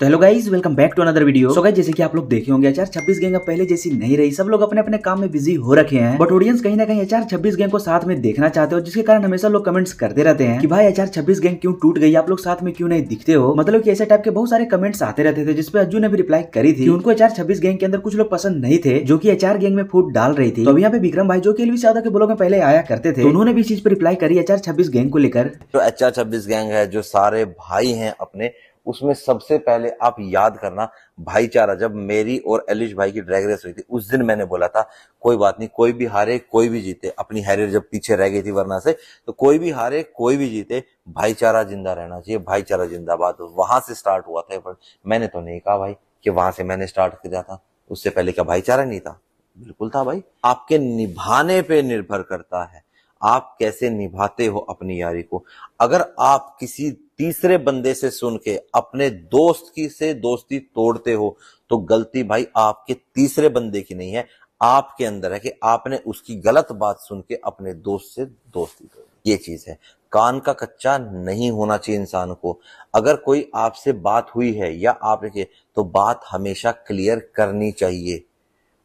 तो hello guys welcome back to another video so guys जैसे कि आप लोग देखे होंगे अचार 26 गैंग अब पहले जैसी नहीं रही सब लोग अपने अपने काम में बिजी हो रखे हैं बट ऑडियंस कहीं ना कहीं अचार 26 गैंग को साथ में देखना चाहते हो जिसके कारण हमेशा लोग कमेंट्स करते रहते हैं कि भाई अचार 26 गैंग क्यों टूट गई आप लोग साथ में क्यों नहीं दिखते हो मतलब की ऐसे टाइप के बहुत सारे कमेंट्स आते रहते थे जिसपे अज्जू ने भी रिप्लाई करी थी उनको अचार छब्बीस गैंग के अंदर कुछ लोग पसंद नहीं थे जो की अचार गैंग में फूट डाल रही थी तो अभी यहाँ पे विक्रम भाई जो की एलवी यादव के ब्लॉग में पहले आया करते थे तो उन्होंने भी इस चीज पर रिप्लाई करी अचार छब्बीस गैंग को लेकर जो अचार छब्बीस गैंग है जो सारे भाई है अपने उसमें सबसे पहले आप याद करना भाईचारा जब मेरी और एलिश भाई की ड्रैग रेस हुई थी उस दिन मैंने बोला था कोई बात नहीं कोई भी हारे कोई भी जीते अपनी हैरियर जब पीछे रह गई थी वरना से तो कोई भी हारे कोई भी जीते भाईचारा जिंदा रहना चाहिए भाईचारा जिंदाबाद तो वहां से स्टार्ट हुआ था बट मैंने तो नहीं कहा भाई कि वहां से मैंने स्टार्ट किया था उससे पहले क्या भाईचारा नहीं था बिल्कुल था भाई आपके निभाने पे निर्भर करता है आप कैसे निभाते हो अपनी यारी को अगर आप किसी तीसरे बंदे से सुन के अपने दोस्त की से दोस्ती तोड़ते हो तो गलती भाई आपके तीसरे बंदे की नहीं है आपके अंदर है कि आपने उसकी गलत बात सुन के अपने दोस्त से दोस्ती तोड़ ये चीज है कान का कच्चा नहीं होना चाहिए इंसान को अगर कोई आपसे बात हुई है या आपने तो बात हमेशा क्लियर करनी चाहिए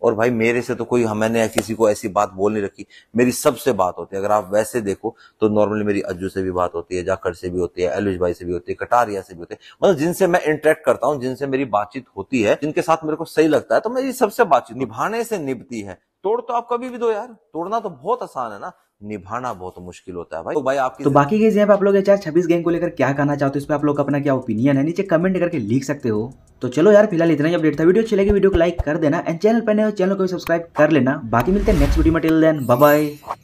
और भाई मेरे से तो कोई मैंने किसी को ऐसी बात बोल नहीं रखी मेरी सबसे बात होती है अगर आप वैसे देखो तो नॉर्मली मेरी अज्जू से भी बात होती है जाकर से भी होती है एलुज भाई से भी होती है कटारिया से भी होती है मतलब जिनसे मैं इंटरेक्ट करता हूँ जिनसे मेरी बातचीत होती है जिनके साथ मेरे को सही लगता है तो मेरी सबसे बातचीत निभाने से निभती है तोड़ तो आप कभी भी दो यार तोड़ना तो बहुत आसान है ना निभाना बहुत मुश्किल होता है भाई तो भाई आपकी तो बाकी के आप लोग एच छब्बीस गेम को लेकर क्या कहना चाहते हो इस पर आप लोग अपना क्या ओपिनियन है नीचे कमेंट करके लिख सकते हो तो चलो यार फिलहाल इतना ही अपडेट था वीडियो अच्छी वीडियो को लाइक कर देना एंड चैनल पर नए चैनल को भी सब्सक्राइब कर लेना बाकी मिलते हैं नेक्स्ट वीडियो में टेल देन बाय